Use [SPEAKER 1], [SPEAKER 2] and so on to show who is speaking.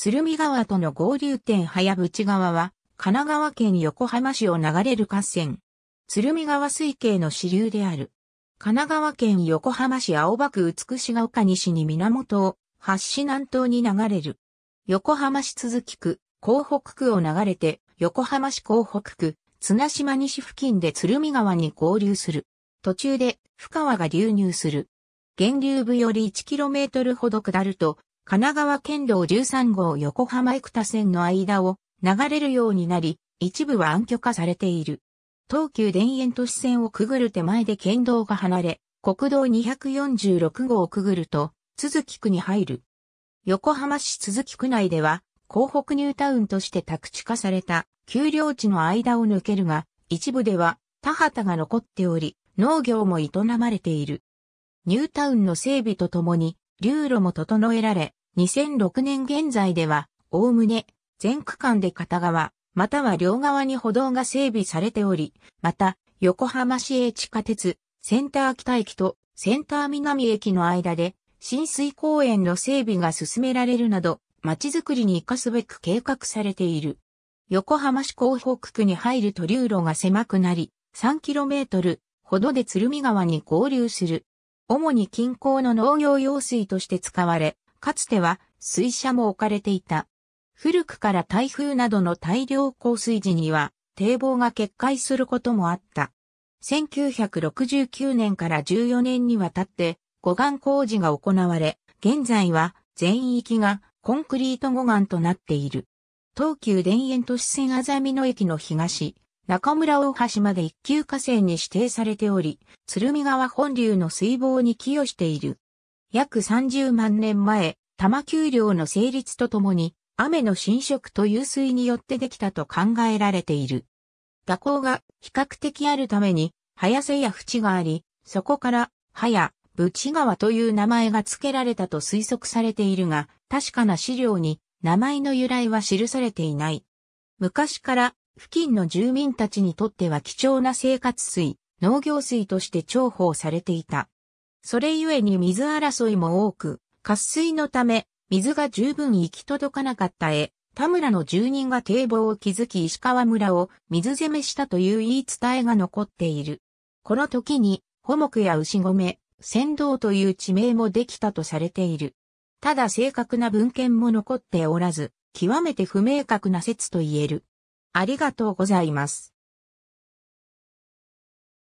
[SPEAKER 1] 鶴見川との合流点早淵川は、神奈川県横浜市を流れる河川。鶴見川水系の支流である。神奈川県横浜市青葉区美しが丘西に源を、発市南東に流れる。横浜市都筑区、港北区を流れて、横浜市港北区、綱島西付近で鶴見川に合流する。途中で、深川が流入する。源流部より 1km ほど下ると、神奈川県道13号横浜生田線の間を流れるようになり、一部は暗渠化されている。東急田園都市線をくぐる手前で県道が離れ、国道246号をくぐると、鈴木区に入る。横浜市鈴木区内では、港北ニュータウンとして宅地化された、丘陵地の間を抜けるが、一部では田畑が残っており、農業も営まれている。ニュータウンの整備とともに、流路も整えられ、2006年現在では、おおむね、全区間で片側、または両側に歩道が整備されており、また、横浜市営地下鉄、センター北駅とセンター南駅の間で、浸水公園の整備が進められるなど、街づくりに活かすべく計画されている。横浜市港北区に入ると流路が狭くなり、3km ほどで鶴見川に合流する。主に近郊の農業用水として使われ、かつては水車も置かれていた。古くから台風などの大量降水時には堤防が決壊することもあった。1969年から14年にわたって護岸工事が行われ、現在は全域がコンクリート護岸となっている。東急田園都市線あざみ野駅の東、中村大橋まで一級河川に指定されており、鶴見川本流の水防に寄与している。約30万年前、玉丘陵の成立とともに、雨の浸食と湧水によってできたと考えられている。蛇行が比較的あるために、早瀬や淵があり、そこから、早、淵川という名前が付けられたと推測されているが、確かな資料に名前の由来は記されていない。昔から付近の住民たちにとっては貴重な生活水、農業水として重宝されていた。それゆえに水争いも多く、渇水のため、水が十分行き届かなかった絵、田村の住人が堤防を築き石川村を水攻めしたという言い伝えが残っている。この時に、保木や牛込、仙道という地名もできたとされている。ただ正確な文献も残っておらず、極めて不明確な説と言える。ありがとうございます。